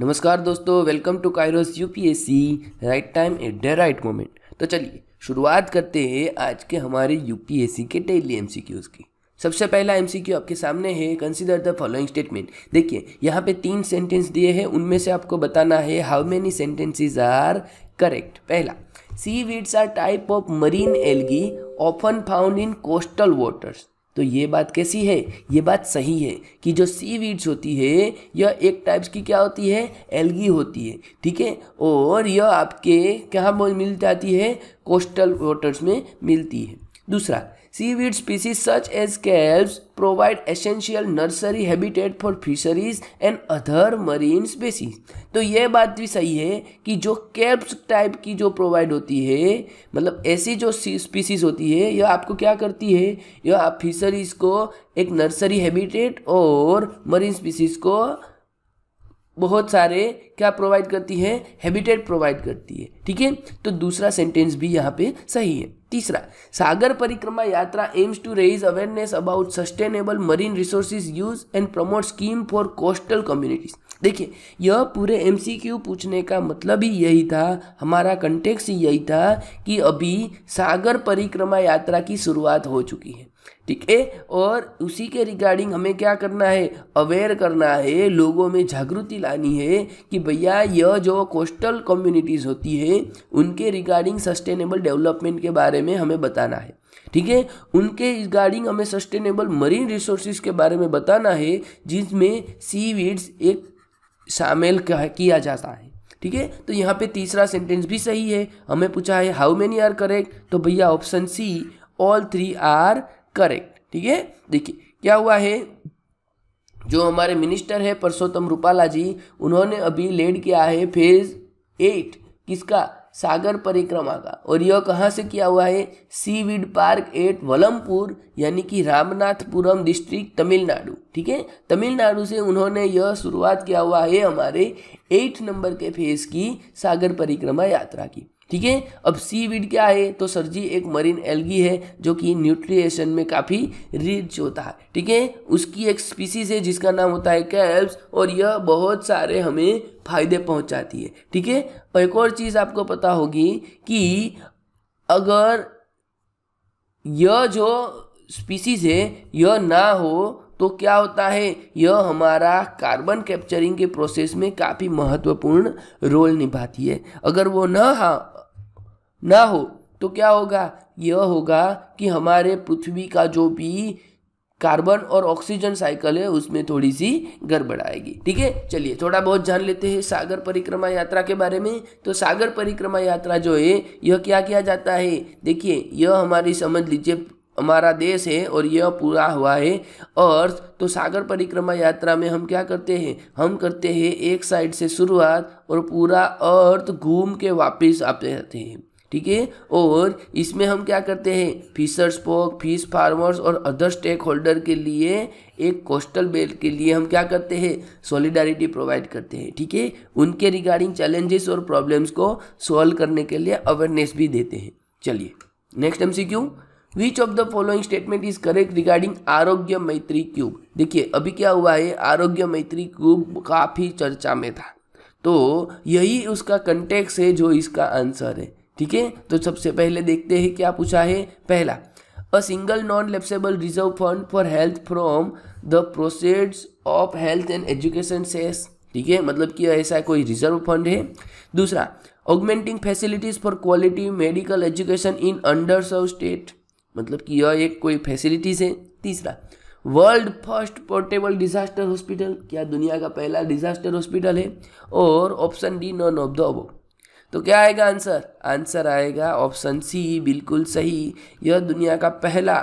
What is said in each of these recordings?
नमस्कार दोस्तों welcome to Kairos UPSC right time at the right moment तो चलिए शुरुआत करते हैं आज के हमारे यूपीएससी के डेली एमसीक्यूज़ की सबसे पहला एमसीक्यू आपके सामने है कंसिडर द फॉलोइंग स्टेटमेंट देखिए यहाँ पे तीन सेंटेंस दिए हैं उनमें से आपको बताना है how many sentences are correct पहला seaweeds are type of marine algae often found in coastal waters तो ये बात कैसी है ये बात सही है कि जो सी वीड्स होती है यह एक टाइप्स की क्या होती है एलगी होती है ठीक है और यह आपके कहाँ मिल जाती है कोस्टल वाटर्स में मिलती है दूसरा Seaweed species such as kelps provide essential nursery habitat for fisheries and other marine species. तो ये बात भी सही है कि जो kelps टाइप की जो प्रोवाइड होती है मतलब ऐसी जो स्पीसीज होती है यह आपको क्या करती है यह आप फिशरीज को एक नर्सरी हैबिटेट और मरीन स्पीसीज को बहुत सारे क्या प्रोवाइड करती है हैबिटेट प्रोवाइड करती है ठीक है तो दूसरा सेंटेंस भी यहाँ पे सही है तीसरा Sagar Parikrama Yatra aims to raise awareness about sustainable marine resources use and promote scheme for coastal communities देखिए यह पूरे एम पूछने का मतलब ही यही था हमारा कंटेक्स ही यही था कि अभी सागर परिक्रमा यात्रा की शुरुआत हो चुकी है ठीक है और उसी के रिगार्डिंग हमें क्या करना है अवेयर करना है लोगों में जागृति लानी है कि भैया यह जो कोस्टल कम्युनिटीज़ होती है उनके रिगार्डिंग सस्टेनेबल डेवलपमेंट के बारे में हमें बताना है ठीक है उनके रिगार्डिंग हमें सस्टेनेबल मरीन रिसोर्सिस के बारे में बताना है जिसमें सी वीड्स एक शामिल किया जाता है ठीक है तो यहाँ पे तीसरा सेंटेंस भी सही है हमें पूछा है हाउ मेनी आर करेक्ट तो भैया option C all three are correct ठीक है देखिए क्या हुआ है जो हमारे मिनिस्टर है परसोत्तम रूपाला जी उन्होंने अभी लेड किया है फेज एट किसका सागर परिक्रमा का और यह कहाँ से किया हुआ है सीविड पार्क एट वलमपुर यानी कि रामनाथपुरम डिस्ट्रिक्ट तमिलनाडु ठीक है तमिलनाडु से उन्होंने यह शुरुआत किया हुआ है हमारे एट नंबर के फेज की सागर परिक्रमा यात्रा की ठीक है अब सी वीड क्या है तो सर जी एक मरीन एल्गी है जो कि न्यूट्रिएशन में काफ़ी रिच होता है ठीक है उसकी एक स्पीसीज है जिसका नाम होता है कैल्स और यह बहुत सारे हमें फायदे पहुंचाती है ठीक है एक और चीज़ आपको पता होगी कि अगर यह जो स्पीसीज है यह ना हो तो क्या होता है यह हमारा कार्बन कैप्चरिंग के प्रोसेस में काफ़ी महत्वपूर्ण रोल निभाती है अगर वो न ना हो तो क्या होगा यह होगा कि हमारे पृथ्वी का जो भी कार्बन और ऑक्सीजन साइकिल है उसमें थोड़ी सी गड़बड़ आएगी ठीक है चलिए थोड़ा बहुत जान लेते हैं सागर परिक्रमा यात्रा के बारे में तो सागर परिक्रमा यात्रा जो है यह क्या किया जाता है देखिए यह हमारी समझ लीजिए हमारा देश है और यह पूरा हुआ है और तो सागर परिक्रमा यात्रा में हम क्या करते हैं हम करते हैं एक साइड से शुरुआत और पूरा अर्थ घूम के वापस आते रहते हैं ठीक है और इसमें हम क्या करते हैं फिशर्स पोक फिश फार्मर्स और अदर स्टेक होल्डर के लिए एक कोस्टल बेल्ट के लिए हम क्या करते हैं सॉलिडारिटी प्रोवाइड करते हैं ठीक है उनके रिगार्डिंग चैलेंजेस और प्रॉब्लम्स को सॉल्व करने के लिए अवेयरनेस भी देते हैं चलिए next M C Q which of the following statement is correct regarding Arogya Maitri cube देखिए अभी क्या हुआ है आरोग्य मैत्री क्यूब काफ़ी चर्चा में था तो यही उसका कंटेक्स है जो इसका आंसर है ठीक है तो सबसे पहले देखते हैं क्या पूछा है पहला a single non lapsable reserve fund for health from the proceeds of health and education cess ठीक है मतलब कि ऐसा कोई रिजर्व फंड है दूसरा augmenting facilities for quality medical education in underserved state मतलब कि यह एक कोई फैसिलिटीज़ है तीसरा world first portable disaster hospital क्या दुनिया का पहला डिजास्टर हॉस्पिटल है और option D none of the above तो क्या आएगा आंसर आंसर आएगा ऑप्शन सी बिल्कुल सही यह दुनिया का पहला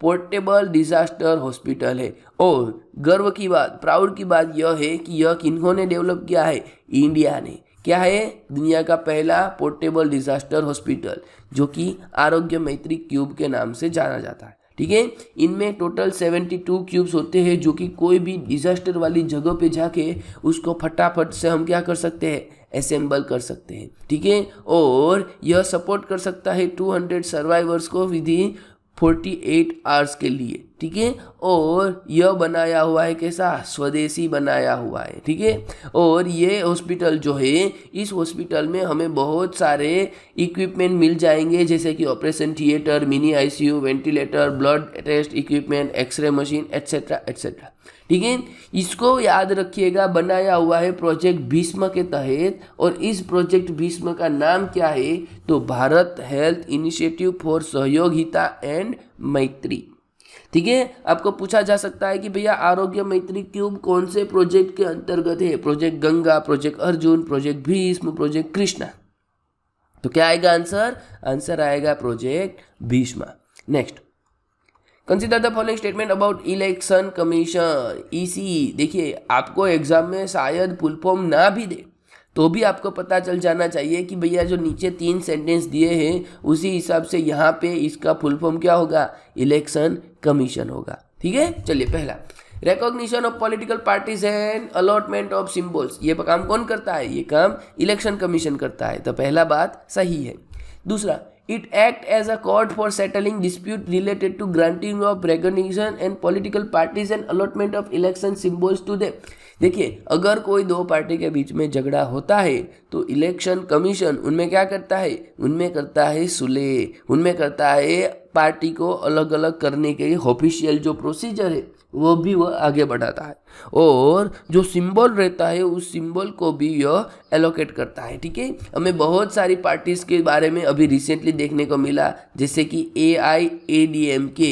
पोर्टेबल डिजास्टर हॉस्पिटल है और गर्व की बात प्राउड की बात यह है कि यह किन्होंने डेवलप किया है इंडिया ने क्या है दुनिया का पहला पोर्टेबल डिजास्टर हॉस्पिटल जो कि आरोग्य मैत्री क्यूब के नाम से जाना जाता है ठीक है इनमें टोटल 72 क्यूब्स होते हैं जो कि कोई भी डिजास्टर वाली जगह पे जाके उसको फटाफट से हम क्या कर सकते हैं असेंबल कर सकते हैं ठीक है और यह सपोर्ट कर सकता है 200 सर्वाइवर्स को विधि 48 आवर्स के लिए ठीक है और यह बनाया हुआ है कैसा स्वदेशी बनाया हुआ है ठीक है और ये हॉस्पिटल जो है इस हॉस्पिटल में हमें बहुत सारे इक्विपमेंट मिल जाएंगे जैसे कि operation theatre mini ICU ventilator blood test equipment x ray machine etcetera etcetera ठीक है इसको याद रखिएगा बनाया हुआ है प्रोजेक्ट भीष्म के तहत और इस प्रोजेक्ट भीष्म का नाम क्या है तो Bharat health initiative for Sahyogita and Maitri ठीक है आपको पूछा जा सकता है कि भैया आरोग्य मैत्री क्यूब कौन से प्रोजेक्ट के अंतर्गत है project Ganga project Arjun project Bhishma project Krishna तो क्या आएगा आंसर आंसर आएगा project Bhishma next consider the following statement about election commission EC देखिए आपको एग्जाम में शायद फुलफॉर्म ना भी दे तो भी आपको पता चल जाना चाहिए कि भैया जो नीचे तीन सेंटेंस दिए हैं उसी हिसाब से यहाँ पे इसका फुल फॉर्म क्या होगा इलेक्शन कमीशन होगा ठीक है चलिए पहला recognition of political parties and allotment of symbols ये काम कौन करता है ये काम इलेक्शन कमीशन करता है तो पहला बात सही है दूसरा it act as a court for settling dispute related to granting of recognition and political parties and allotment of election symbols to them देखिए अगर कोई दो पार्टी के बीच में झगड़ा होता है तो इलेक्शन कमीशन उनमें क्या करता है उनमें करता है सुले उनमें करता है पार्टी को अलग अलग करने के ऑफिशियल जो प्रोसीजर है वो भी वह आगे बढ़ाता है और जो सिंबल रहता है उस सिंबल को भी यह एलोकेट करता है ठीक है हमें बहुत सारी पार्टीज़ के बारे में अभी रिसेंटली देखने को मिला जैसे कि ए आई ए डी एम के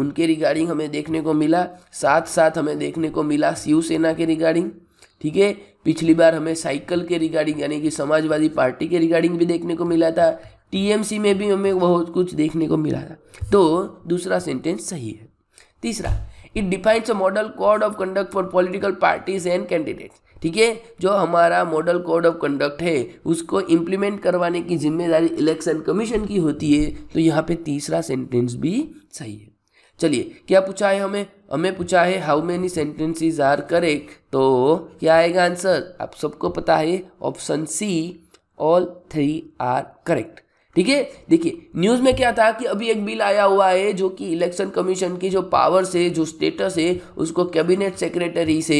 उनके रिगार्डिंग हमें देखने को मिला साथ साथ हमें देखने को मिला शिवसेना के रिगार्डिंग ठीक है पिछली बार हमें साइकिल के रिगार्डिंग यानी कि समाजवादी पार्टी के रिगार्डिंग भी देखने को मिला था टीएमसी में भी हमें बहुत कुछ देखने को मिला था तो दूसरा सेंटेंस सही है तीसरा it defines a model code of conduct for political parties and candidates ठीक है जो हमारा मॉडल कोड ऑफ कंडक्ट है उसको इम्प्लीमेंट करवाने की जिम्मेदारी इलेक्शन कमीशन की होती है तो यहाँ पे तीसरा सेंटेंस भी सही है चलिए क्या पूछा है हमें हमें पूछा है how many sentences are correct तो क्या आएगा आंसर आप सबको पता है option C all three are correct ठीक है देखिए न्यूज़ में क्या था कि अभी एक बिल आया हुआ है जो कि इलेक्शन कमीशन की जो पावर है जो स्टेटस है उसको कैबिनेट सेक्रेटरी से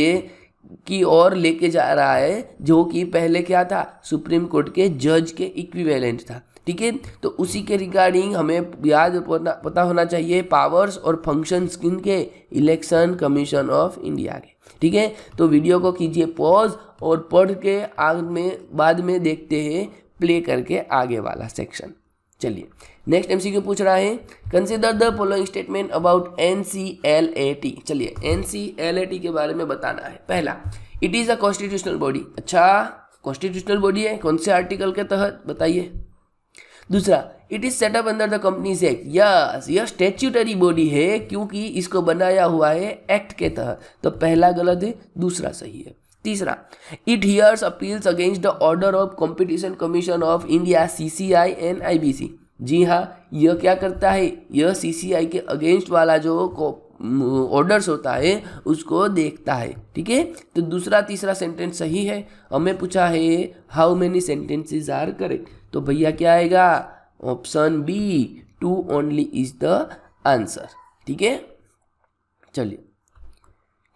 की ओर लेके जा रहा है जो कि पहले क्या था सुप्रीम कोर्ट के जज के इक्विवेलेंट था ठीक है तो उसी के रिगार्डिंग हमें याद पता होना चाहिए पावर्स और फंक्शन किन के इलेक्शन कमीशन ऑफ इंडिया के ठीक है तो वीडियो को कीजिए पॉज और पढ़ के आग में बाद में देखते हैं प्ले करके आगे वाला सेक्शन चलिए नेक्स्ट एम पूछ रहा है consider the following statement about N चलिए एन के बारे में बताना है पहला it is a constitutional body अच्छा कॉन्स्टिट्यूशनल बॉडी है कौन से आर्टिकल के तहत बताइए दूसरा it is set up under the companies act yes यह स्टेच्यूटरी बॉडी है क्योंकि इसको बनाया हुआ है एक्ट के तहत तो पहला गलत है दूसरा सही है तीसरा it hears appeals against the order of competition commission of India CCI and C G हाँ यह क्या करता है यह सी सी आई के अगेंस्ट वाला जो ऑर्डर्स होता है उसको देखता है ठीक है तो दूसरा तीसरा सेंटेंस सही है हमें पूछा है how many sentences are correct तो भैया क्या आएगा option B two only is the answer ठीक है चलिए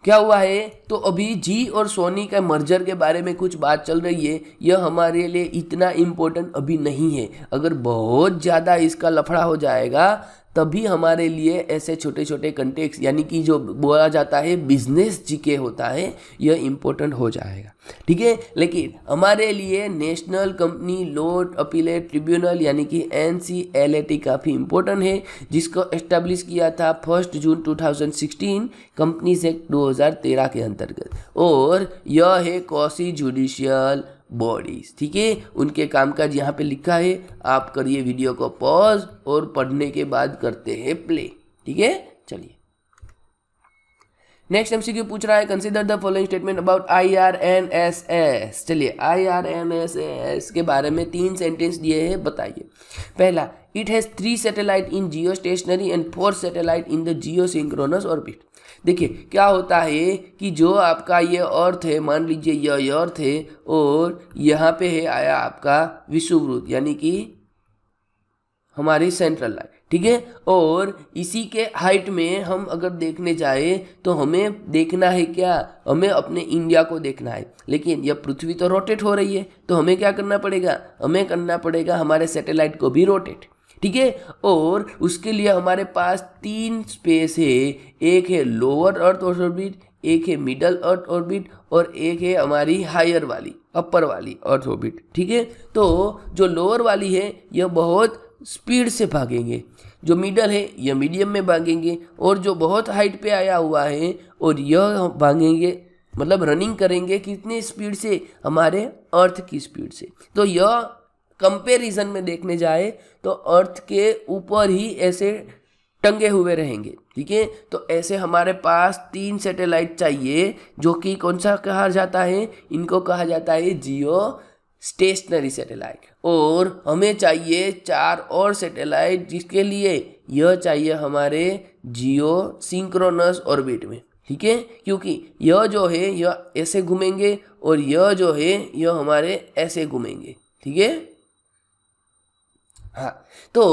क्या हुआ है तो अभी जी और सोनी के मर्जर के बारे में कुछ बात चल रही है यह हमारे लिए इतना इम्पोर्टेंट अभी नहीं है अगर बहुत ज़्यादा इसका लफड़ा हो जाएगा तभी हमारे लिए ऐसे छोटे छोटे कंटेक्स यानी कि जो बोला जाता है बिजनेस जी के होता है यह इम्पोर्टेंट हो जाएगा ठीक है लेकिन हमारे लिए national company law appellate tribunal यानी कि एन सी काफ़ी इम्पोर्टेंट है जिसको एस्टेब्लिश किया था फर्स्ट जून 2016 कंपनी एक्ट 2013 के अंतर्गत और यह है कौशी जुडिशियल बॉडीज ठीक है उनके कामकाज यहाँ पे लिखा है आप करिए वीडियो को पॉज और पढ़ने के बाद करते हैं प्ले ठीक है नेक्स्ट एमसीक्यू पूछ रहा है consider the following statement about I R N S S चलिए I R N S S के बारे में तीन सेंटेंस दिए हैं बताइए पहला it has three satellite in geostationary and four satellite in the geosynchronous orbit देखिए क्या होता है कि जो आपका ये अर्थ है मान लीजिए यह अर्थ है और यहाँ पे है आया आपका विश्ववृत यानी कि हमारी सेंट्रल लाइन ठीक है और इसी के हाइट में हम अगर देखने जाए तो हमें देखना है क्या हमें अपने इंडिया को देखना है लेकिन यह पृथ्वी तो रोटेट हो रही है तो हमें क्या करना पड़ेगा हमें करना पड़ेगा हमारे सैटेलाइट को भी रोटेट ठीक है और उसके लिए हमारे पास तीन स्पेस है एक है लोअर अर्थ ऑर्बिट एक है मिडल अर्थ ऑर्बिट और एक है हमारी हायर वाली अपर वाली अर्थ ऑर्बिट ठीक है तो जो लोअर वाली है यह बहुत स्पीड से भागेंगे जो मिडल है यह मीडियम में भागेंगे और जो बहुत हाइट पे आया हुआ है और यह भागेंगे मतलब रनिंग करेंगे कितनी स्पीड से हमारे अर्थ की स्पीड से तो यह कंपेरिजन में देखने जाए तो अर्थ के ऊपर ही ऐसे टंगे हुए रहेंगे ठीक है तो ऐसे हमारे पास तीन सैटेलाइट चाहिए जो कि कौन सा कहा जाता है इनको कहा जाता है जियो स्टेशनरी सैटेलाइट और हमें चाहिए चार और सैटेलाइट जिसके लिए यह चाहिए हमारे जियो सिंक्रोनस ऑर्बिट में ठीक है क्योंकि यह जो है यह ऐसे घूमेंगे और यह जो है यह हमारे ऐसे घूमेंगे ठीक है हाँ तो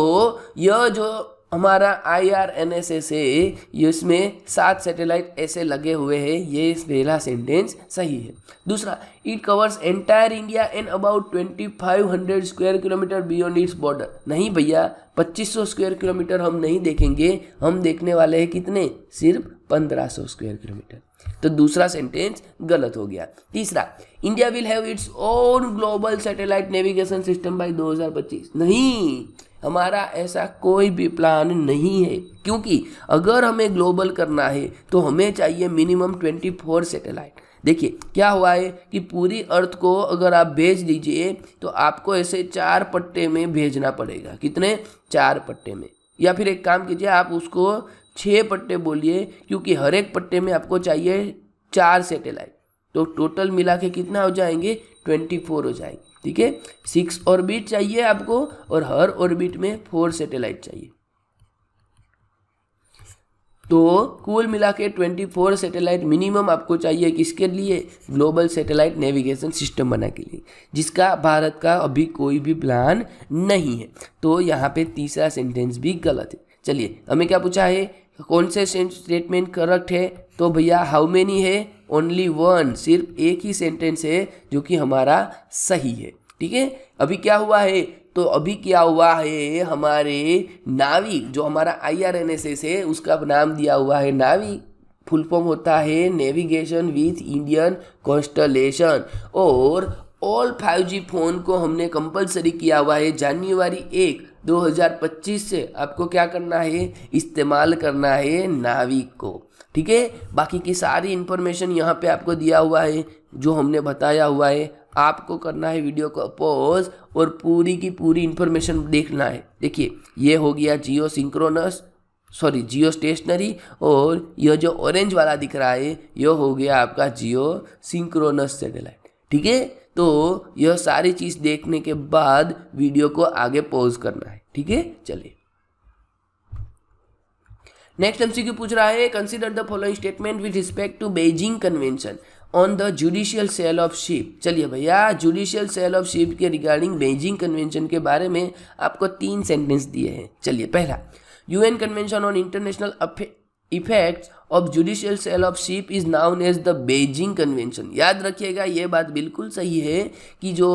यह जो हमारा I R N S S इसमें सात सैटेलाइट ऐसे लगे हुए हैं ये पहला सेंटेंस सही है दूसरा it covers entire India and about twenty five hundred square kilometer beyond its border नहीं भैया पच्चीस सौ स्क्वायर किलोमीटर हम नहीं देखेंगे हम देखने वाले हैं कितने सिर्फ पंद्रह सौ स्क्वेयर किलोमीटर तो दूसरा सेंटेंस गलत हो गया तीसरा India will have its own global satellite navigation system by 2025 नहीं हमारा ऐसा कोई भी प्लान नहीं है क्योंकि अगर हमें ग्लोबल करना है तो हमें चाहिए मिनिमम 24 सेटेलाइट देखिए क्या हुआ है कि पूरी अर्थ को अगर आप भेज दीजिए तो आपको ऐसे चार पट्टे में भेजना पड़ेगा कितने चार पट्टे में या फिर एक काम कीजिए आप उसको छः पट्टे बोलिए क्योंकि हर एक पट्टे में आपको चाहिए चार सेटेलाइट तो टोटल मिला के कितना हो जाएंगे ट्वेंटी फोर हो जाएंगे ठीक है सिक्स ऑर्बिट चाहिए आपको और हर ऑर्बिट में फोर सेटेलाइट चाहिए तो कुल मिला के ट्वेंटी फोर सेटेलाइट मिनिमम आपको चाहिए किसके लिए ग्लोबल सेटेलाइट नेविगेशन सिस्टम बनाने के लिए जिसका भारत का अभी कोई भी प्लान नहीं है तो यहाँ पे तीसरा सेंटेंस भी गलत है चलिए हमें क्या पूछा है कौन से स्टेटमेंट करेक्ट है तो भैया हाउ मेनी है ओनली वन सिर्फ एक ही सेंटेंस है जो कि हमारा सही है ठीक है अभी क्या हुआ है तो अभी क्या हुआ है हमारे नावी जो हमारा I R N S S है उसका नाम दिया हुआ है नावी फुल फॉर्म होता है नेविगेशन विथ इंडियन कॉन्स्टलेशन और ऑल फाइव जी फ़ोन को हमने कंपलसरी किया हुआ है जनवरी एक 2025 से आपको क्या करना है इस्तेमाल करना है नाविक को ठीक है बाकी की सारी इन्फॉर्मेशन यहाँ पे आपको दिया हुआ है जो हमने बताया हुआ है आपको करना है वीडियो को पॉज और पूरी की पूरी इन्फॉर्मेशन देखना है देखिए ये हो गया geosynchronous sorry geostationary और यह जो ऑरेंज वाला दिख रहा है यह हो गया आपका जियो सिंक्रोनस सेटेलाइट ठीक है तो यह सारी चीज़ देखने के बाद वीडियो को आगे पॉज करना है ठीक है चलिए नेक्स्ट एमसीक्यू पूछ रहा है consider the following statement with respect to Beijing convention on the judicial sale of ship चलिए भैया जुडिशियल सेल ऑफ शिप के रिगार्डिंग बेजिंग कन्वेंशन के बारे में आपको तीन सेंटेंस दिए हैं चलिए पहला UN convention on international effects of judicial sale of ship is known as the Beijing convention याद रखिएगा ये बात बिल्कुल सही है कि जो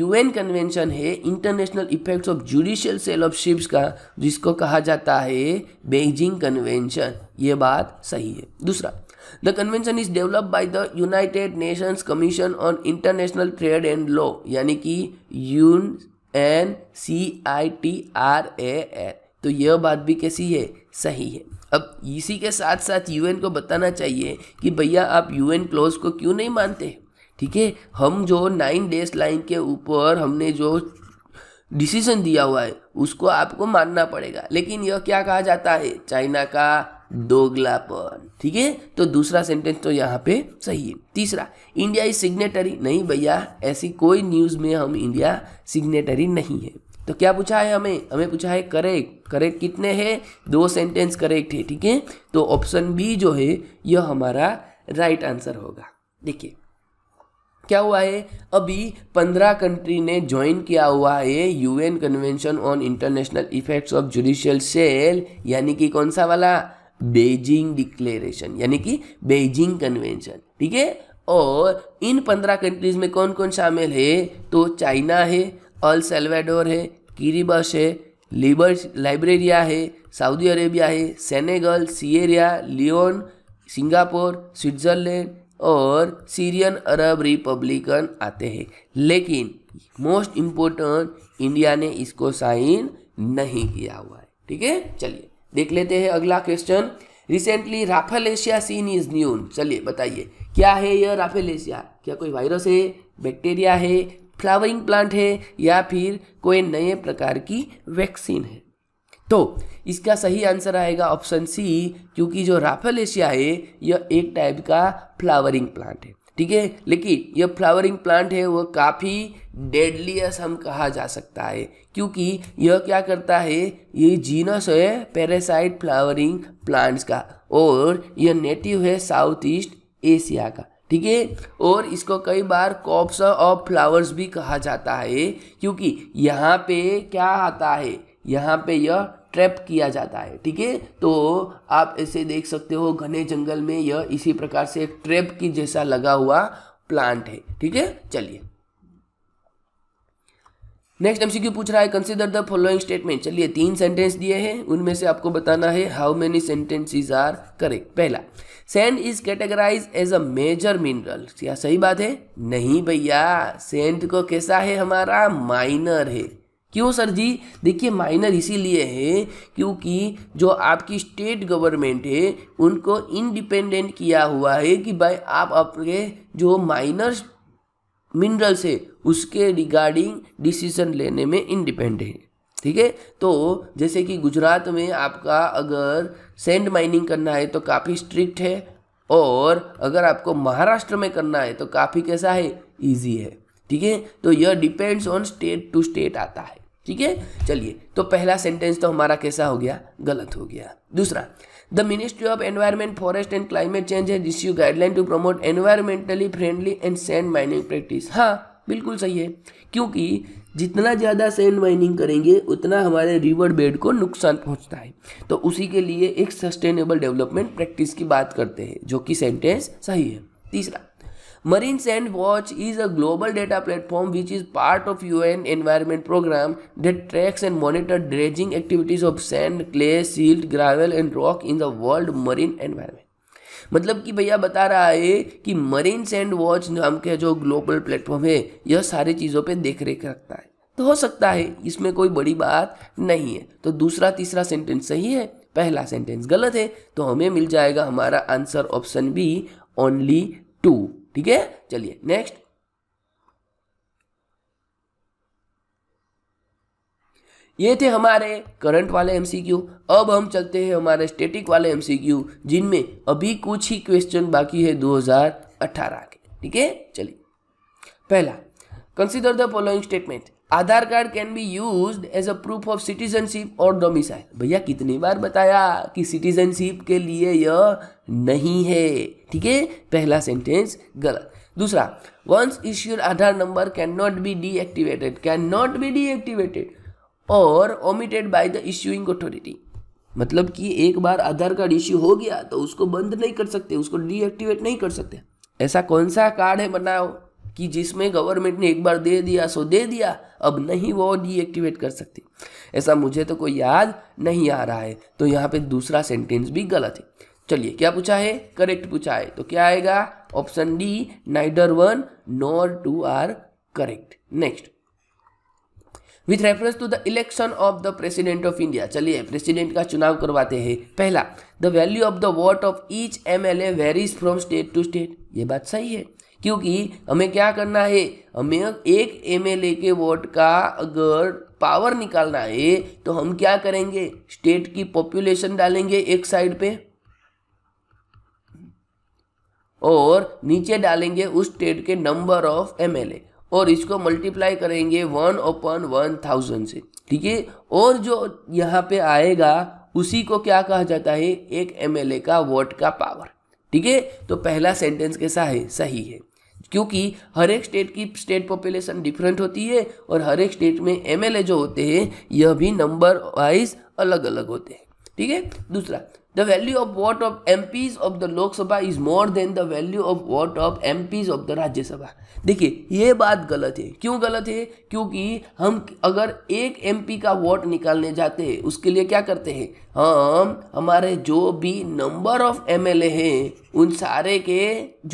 यूएन कन्वेंशन है international effects of judicial sale of ships का जिसको कहा जाता है बेजिंग कन्वेंशन ये बात सही है दूसरा the convention is develop by the United Nations commission on international trade and law यानी कि U N C I T R A तो यह बात भी कैसी है सही है अब इसी के साथ साथ यूएन को बताना चाहिए कि भैया आप यूएन क्लोज को क्यों नहीं मानते ठीक है हम जो नाइन डेज लाइन के ऊपर हमने जो डिसीजन दिया हुआ है उसको आपको मानना पड़ेगा लेकिन यह क्या कहा जाता है चाइना का दोगलापन ठीक है तो दूसरा सेंटेंस तो यहाँ पे सही है तीसरा इंडिया इज सिग्नेटरी नहीं भैया ऐसी कोई न्यूज़ में हम इंडिया सिग्नेटरी नहीं है तो क्या पूछा है हमें हमें पूछा है करेक्ट करेक्ट कितने हैं दो सेंटेंस करेक्ट है ठीक है तो ऑप्शन बी जो है यह हमारा राइट आंसर होगा देखिए क्या हुआ है अभी पंद्रह कंट्री ने ज्वाइन किया हुआ है UN convention on international effects of judicial sale यानी कि कौन सा वाला बेजिंग डिक्लेरेशन यानी कि बेजिंग कन्वेंशन ठीक है और इन पंद्रह कंट्रीज में कौन कौन शामिल है तो चाइना है अल सेल्वाडोर है किरीबस है लिबर लाइब्रेरिया है सऊदी अरेबिया है Senegal Sierra Leone Singapore Switzerland और सीरियन अरब रिपब्लिकन आते हैं लेकिन मोस्ट इम्पोर्टेंट इंडिया ने इसको साइन नहीं किया हुआ है ठीक है चलिए देख लेते हैं अगला question recently Rafael Asia seen is न्यून चलिए बताइए क्या है यह राफेल एशिया क्या कोई वायरस है बैक्टीरिया है फ्लावरिंग प्लांट है या फिर कोई नए प्रकार की वैक्सीन है तो इसका सही आंसर आएगा ऑप्शन सी क्योंकि जो राफेल एशिया है यह एक टाइप का फ्लावरिंग प्लांट है ठीक है लेकिन यह फ्लावरिंग प्लांट है वह काफ़ी डेडलियस हम कहा जा सकता है क्योंकि यह क्या करता है ये जीनस है पेरेसाइट फ्लावरिंग प्लांट्स का और यह नेटिव है साउथ ईस्ट एशिया का ठीक है और इसको कई बार कॉप्स ऑफ फ्लावर्स भी कहा जाता है क्योंकि यहाँ पे क्या आता है यहाँ पे यह ट्रैप किया जाता है ठीक है तो आप ऐसे देख सकते हो घने जंगल में यह इसी प्रकार से एक ट्रैप की जैसा लगा हुआ प्लांट है ठीक है चलिए नेक्स्ट एमसीक्यू पूछ रहा है कंसिडर द फॉलोइंग स्टेटमेंट चलिए तीन सेंटेंस दिए हैं उनमें से आपको बताना है how many sentences are correct पहला sand is categorize as a major mineral क्या सही बात है नहीं भैया सेंट को कैसा है हमारा माइनर है क्यों सर जी देखिए माइनर इसीलिए है क्योंकि जो आपकी स्टेट गवर्नमेंट है उनको इंडिपेंडेंट किया हुआ है कि भाई आप अपने जो माइनर मिनरल्स है उसके रिगार्डिंग डिसीजन लेने में इंडिपेंडेंट ठीक है तो जैसे कि गुजरात में आपका अगर सेंड माइनिंग करना है तो काफ़ी स्ट्रिक्ट है और अगर आपको महाराष्ट्र में करना है तो काफ़ी कैसा है ईजी है ठीक है तो यह depends on state to state आता है ठीक है चलिए तो पहला सेंटेंस तो हमारा कैसा हो गया गलत हो गया दूसरा the ministry of environment forest and climate change has issue guideline to promote environmentally friendly and sand mining practice हाँ बिल्कुल सही है क्योंकि जितना ज़्यादा सैंड माइनिंग करेंगे उतना हमारे रिवर बेड को नुकसान पहुंचता है तो उसी के लिए एक सस्टेनेबल डेवलपमेंट प्रैक्टिस की बात करते हैं जो कि सेंटेंस सही है तीसरा marine sand watch is a global data platform which is part of U N environment programme that tracks and monitor dredging activities of sand clay silt gravel and rock in the world marine environment मतलब कि भैया बता रहा है कि marine sand watch नाम के जो ग्लोबल प्लेटफॉर्म है यह सारी चीज़ों पर देख रेख रखता है तो हो सकता है इसमें कोई बड़ी बात नहीं है तो दूसरा तीसरा सेंटेंस सही है पहला सेंटेंस गलत है तो हमें मिल जाएगा हमारा answer option B only two ठीक है चलिए नेक्स्ट ये थे हमारे करंट वाले एमसीक्यू अब हम चलते हैं हमारे स्टेटिक वाले एम जिनमें अभी कुछ ही क्वेश्चन बाकी है 2018 के ठीक है चलिए पहला consider the following statement Aadhaar card can be use as a proof of citizenship और डोमिसाइल भैया कितनी बार बताया कि सिटीजनशिप के लिए यह नहीं है ठीक है पहला सेंटेंस गलत दूसरा once issued Aadhaar number can not be deactivated can not be deactivated और omitted by the issuing authority मतलब कि एक बार आधार कार्ड इश्यू हो गया तो उसको बंद नहीं कर सकते उसको डीएक्टिवेट नहीं कर सकते ऐसा कौन सा कार्ड है बनाओ कि जिसमें गवर्नमेंट ने एक बार दे दिया सो दे दिया अब नहीं वो डीएक्टिवेट कर सकती ऐसा मुझे तो कोई याद नहीं आ रहा है तो यहाँ पे दूसरा सेंटेंस भी गलत है चलिए क्या पूछा है करेक्ट पूछा है तो क्या आएगा option D neither one nor two are correct next with reference to the election of the president of India चलिए प्रेसिडेंट का चुनाव करवाते हैं पहला the value of the vote of each M L A varies from state to state ये बात सही है क्योंकि हमें क्या करना है हमें एक एम एल ए के वोट का अगर पावर निकालना है तो हम क्या करेंगे स्टेट की पॉपुलेशन डालेंगे एक साइड पे और नीचे डालेंगे उस स्टेट के नंबर ऑफ एमएलए और इसको मल्टीप्लाई करेंगे वन ओपन वन थाउजेंड से ठीक है और जो यहाँ पे आएगा उसी को क्या कहा जाता है एक एमएलए का वोट का पावर ठीक है तो पहला सेंटेंस कैसा है सही है क्योंकि हर एक स्टेट की स्टेट पॉपुलेशन डिफरेंट होती है और हर एक स्टेट में एमएलए जो होते हैं यह भी नंबर वाइज अलग अलग होते हैं ठीक है दूसरा The value of vote of MPs of the Lok Sabha is more than the value of vote of M of the Rajya Sabha देखिए ये बात गलत है क्यों गलत है क्योंकि हम अगर एक एम का वोट निकालने जाते हैं उसके लिए क्या करते हैं हम हमारे जो भी नंबर ऑफ एम हैं उन सारे के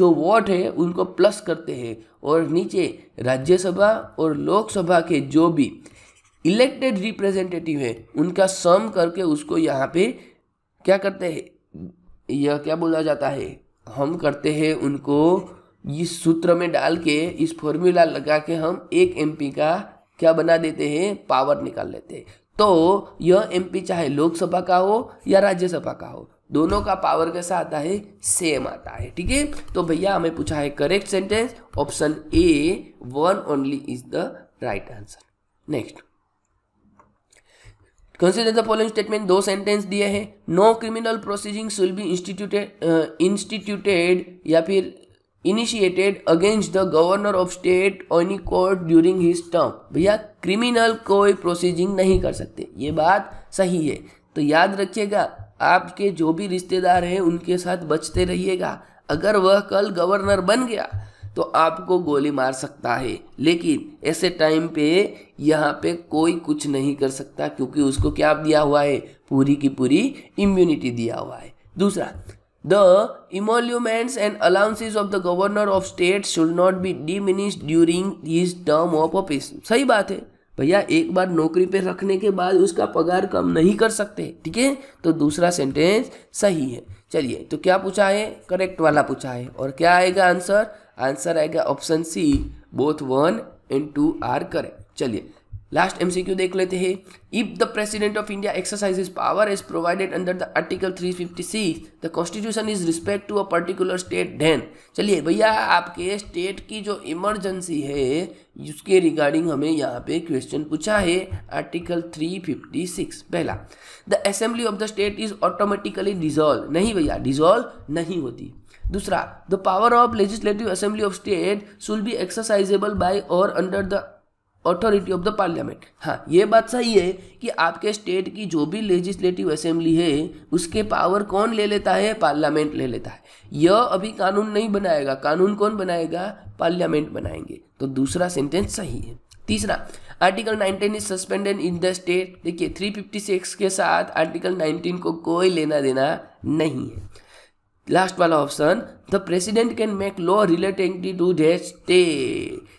जो वोट है उनको प्लस करते हैं और नीचे राज्यसभा और लोकसभा के जो भी इलेक्टेड रिप्रेजेंटेटिव है उनका सम करके उसको यहाँ पे क्या करते हैं यह क्या बोला जाता है हम करते हैं उनको इस सूत्र में डाल के इस फॉर्मूला लगा के हम एक एमपी का क्या बना देते हैं पावर निकाल लेते हैं तो यह एमपी चाहे लोकसभा का हो या राज्यसभा का हो दोनों का पावर कैसा आता है सेम आता है ठीक है तो भैया हमें पूछा है correct sentence option A one only is the right answer next consider the following statement दो सेंटेंस दिए हैं no criminal proceeding will be instituted instituted या फिर initiated against the governor of state और any court during his term भैया criminal कोई proceeding नहीं कर सकते ये बात सही है तो याद रखिएगा आपके जो भी रिश्तेदार हैं उनके साथ बचते रहिएगा अगर वह कल गवर्नर बन गया तो आपको गोली मार सकता है लेकिन ऐसे टाइम पे यहाँ पे कोई कुछ नहीं कर सकता क्योंकि उसको क्या दिया हुआ है पूरी की पूरी इम्यूनिटी दिया हुआ है दूसरा the emoluments and allowances of the governor of state should not be diminish during this term of office सही बात है भैया एक बार नौकरी पे रखने के बाद उसका पगार कम नहीं कर सकते ठीक है तो दूसरा सेंटेंस सही है चलिए तो क्या पूछा है करेक्ट वाला पूछा है और क्या आएगा आंसर आंसर आएगा option C both one and two are correct चलिए लास्ट एमसीक्यू देख लेते हैं if the president of India exercises power is provided under the article 356 the constitution is respect to a particular state then चलिए भैया आपके state की जो emergency है उसके रिगार्डिंग हमें यहाँ पे क्वेश्चन पूछा है आर्टिकल 356 पहला the assembly of the state is automatically dissolve नहीं भैया डिजोल्व नहीं होती दूसरा the power of legislative assembly of state shall be exercisable by और under the authority of the parliament हाँ ये बात सही है कि आपके स्टेट की जो भी लेजिस्लेटिव असेंबली है उसके पावर कौन ले लेता है पार्लियामेंट ले लेता है यह अभी कानून नहीं बनाएगा कानून कौन बनाएगा पार्लियामेंट बनाएंगे तो दूसरा सेंटेंस सही है तीसरा article 19 is suspended in the state देखिए 356 के साथ आर्टिकल 19 को कोई लेना देना नहीं है लास्ट वाला option the president can make law relating to the state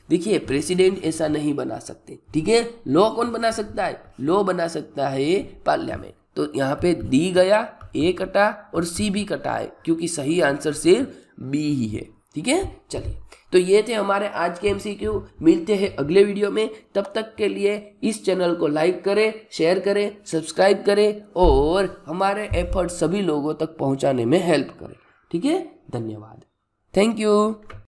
देखिए प्रेसिडेंट ऐसा नहीं बना सकते ठीक है लॉ कौन बना सकता है लॉ बना सकता है पार्लियामेंट तो यहाँ पे डी गया ए कटा और सी भी कटा है क्योंकि सही आंसर सिर्फ बी ही है ठीक है चलिए तो ये थे हमारे आज के एमसीक्यू मिलते हैं अगले वीडियो में तब तक के लिए इस चैनल को लाइक करें शेयर करें सब्सक्राइब करें और हमारे एफर्ट सभी लोगों तक पहुंचाने में हेल्प करें ठीक है धन्यवाद थैंक यू